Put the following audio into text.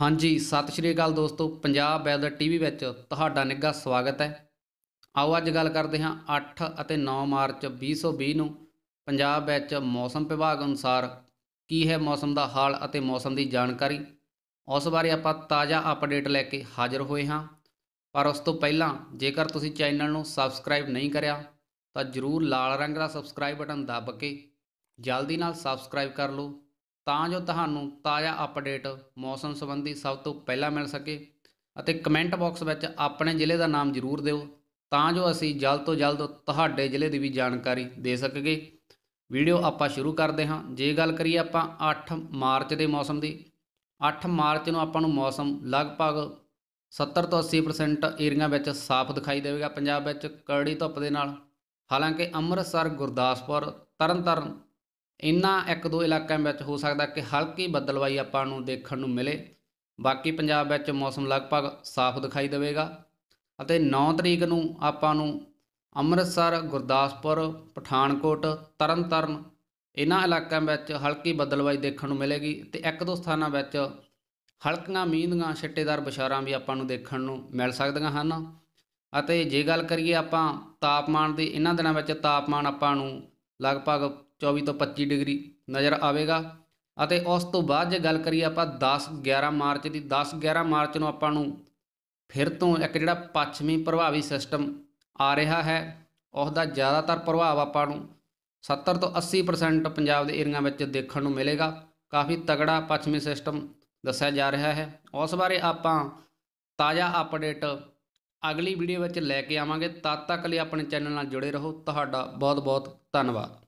ਹਾਂਜੀ ਸਤਿ ਸ਼੍ਰੀ ਅਕਾਲ ਦੋਸਤੋ ਪੰਜਾਬ ਵੈਦਰ ਟੀਵੀ ਵਿੱਚ ਤੁਹਾਡਾ ਨਿੱਘਾ ਸਵਾਗਤ ਹੈ ਆਓ ਅੱਜ ਗੱਲ ਕਰਦੇ ਹਾਂ 8 ਅਤੇ 9 ਮਾਰਚ 2020 ਨੂੰ ਪੰਜਾਬ ਵਿੱਚ ਮੌਸਮ ਵਿਭਾਗ ਅਨੁਸਾਰ ਕੀ ਹੈ ਮੌਸਮ ਦਾ ਹਾਲ ਅਤੇ ਮੌਸਮ ਦੀ ਜਾਣਕਾਰੀ ਉਸ ਬਾਰੇ ਆਪਾਂ ਤਾਜ਼ਾ ਅਪਡੇਟ ਲੈ ਕੇ ਹਾਜ਼ਰ ਹੋਏ ਹਾਂ ਪਰ ਉਸ ਤੋਂ ਪਹਿਲਾਂ ਜੇਕਰ ਤੁਸੀਂ ਚੈਨਲ ਨੂੰ ਸਬਸਕ੍ਰਾਈਬ ਨਹੀਂ ਕਰਿਆ ਤਾਂ ਜਰੂਰ ਲਾਲ ਰੰਗ ਦਾ ਸਬਸਕ੍ਰਾਈਬ ਬਟਨ ਦੱਬ ਕੇ ਜਲਦੀ ਨਾਲ ਸਬਸਕ੍ਰਾਈਬ ਕਰ ਲਓ ਤਾਂ ਜੋ ਤੁਹਾਨੂੰ ਤਾਜ਼ਾ ਅਪਡੇਟ ਮੌਸਮ ਸੰਬੰਧੀ ਸਭ ਤੋਂ ਪਹਿਲਾਂ ਮਿਲ ਸਕੇ ਅਤੇ ਕਮੈਂਟ ਬਾਕਸ ਵਿੱਚ ਆਪਣੇ ਜ਼ਿਲ੍ਹੇ ਦਾ ਨਾਮ ਜ਼ਰੂਰ ਦਿਓ ਤਾਂ ਜੋ ਅਸੀਂ ਜਲਦ ਤੋਂ ਜਲਦ ਤੁਹਾਡੇ ਜ਼ਿਲ੍ਹੇ ਦੀ ਵੀ ਜਾਣਕਾਰੀ ਦੇ ਸਕਗੇ ਵੀਡੀਓ ਆਪਾਂ ਸ਼ੁਰੂ ਕਰਦੇ ਹਾਂ ਜੇ ਗੱਲ ਕਰੀਏ ਆਪਾਂ 8 ਮਾਰਚ ਦੇ ਮੌਸਮ ਦੀ 8 ਮਾਰਚ ਨੂੰ ਆਪਾਂ ਨੂੰ ਮੌਸਮ ਲਗਭਗ 70 ਤੋਂ 80% ਏਰੀਆ ਵਿੱਚ ਸਾਫ਼ ਦਿਖਾਈ ਦੇਵੇਗਾ ਪੰਜਾਬ ਵਿੱਚ ਕੜੀ ਧੁੱਪ ਦੇ ਨਾਲ ਹਾਲਾਂਕਿ ਅੰਮ੍ਰਿਤਸਰ ਗੁਰਦਾਸਪੁਰ ਤਰਨਤਾਰਨ ਇਨ੍ਹਾਂ ਇੱਕ ਦੋ ਇਲਾਕਿਆਂ ਵਿੱਚ ਹੋ ਸਕਦਾ ਕਿ ਹਲਕੀ ਬੱਦਲਵਾਈ ਆਪਾਂ ਨੂੰ ਦੇਖਣ ਨੂੰ ਮਿਲੇ ਬਾਕੀ ਪੰਜਾਬ ਵਿੱਚ ਮੌਸਮ ਲਗਭਗ ਸਾਫ਼ ਦਿਖਾਈ ਦੇਵੇਗਾ ਅਤੇ 9 ਤਰੀਕ ਨੂੰ ਆਪਾਂ ਨੂੰ ਅੰਮ੍ਰਿਤਸਰ ਗੁਰਦਾਸਪੁਰ ਪਠਾਨਕੋਟ ਤਰਨਤਾਰਨ ਇਨ੍ਹਾਂ ਇਲਾਕਿਆਂ ਵਿੱਚ ਹਲਕੀ ਬੱਦਲਵਾਈ ਦੇਖਣ ਨੂੰ ਮਿਲੇਗੀ ਤੇ ਇੱਕ ਦੋ ਸਥਾਨਾਂ ਵਿੱਚ ਹਲਕੀਆਂ ਮੀਂਹ ਦੀਆਂ ਛਿੱਟੇਦਾਰ ਬਸ਼ਾਰਾਂ ਵੀ ਆਪਾਂ ਨੂੰ ਦੇਖਣ ਨੂੰ ਮਿਲ ਸਕਦੀਆਂ ਹਨ ਅਤੇ ਜੇ ਗੱਲ ਕਰੀਏ ਆਪਾਂ ਤਾਪਮਾਨ ਦੀ ਇਹਨਾਂ ਦਿਨਾਂ ਵਿੱਚ ਤਾਪਮਾਨ ਆਪਾਂ ਨੂੰ ਲਗਭਗ 24 ਤੋਂ 25 ਡਿਗਰੀ ਨਜ਼ਰ ਆਵੇਗਾ ਅਤੇ ਉਸ ਤੋਂ ਬਾਅਦ ਜੇ ਗੱਲ ਕਰੀਏ ਆਪਾਂ 10 11 ਮਾਰਚ ਦੀ 10 11 ਮਾਰਚ ਨੂੰ ਆਪਾਂ ਨੂੰ ਫਿਰ ਤੋਂ ਇੱਕ ਜਿਹੜਾ ਪੱਛਮੀ ਪ੍ਰਭਾਵੀ ਸਿਸਟਮ ਆ ਰਿਹਾ ਹੈ ਉਸ ਦਾ ਜ਼ਿਆਦਾਤਰ ਪ੍ਰਭਾਵ ਆਪਾਂ ਨੂੰ 70 ਤੋਂ 80% ਪੰਜਾਬ ਦੇ ਏਰੀਆ ਵਿੱਚ ਦੇਖਣ ਨੂੰ ਮਿਲੇਗਾ ਕਾਫੀ ਤਗੜਾ ਪੱਛਮੀ ਸਿਸਟਮ ਦੱਸਿਆ ਜਾ ਰਿਹਾ ਹੈ ਉਸ ਬਾਰੇ ਆਪਾਂ ਤਾਜ਼ਾ ਅਪਡੇਟ ਅਗਲੀ ਵੀਡੀਓ ਵਿੱਚ ਲੈ ਕੇ ਆਵਾਂਗੇ ਤਦ ਤੱਕ ਲਈ ਆਪਣੇ ਚੈਨਲ ਨਾਲ ਜੁੜੇ ਰਹੋ ਤੁਹਾਡਾ ਬਹੁਤ ਬਹੁਤ ਧੰਨਵਾਦ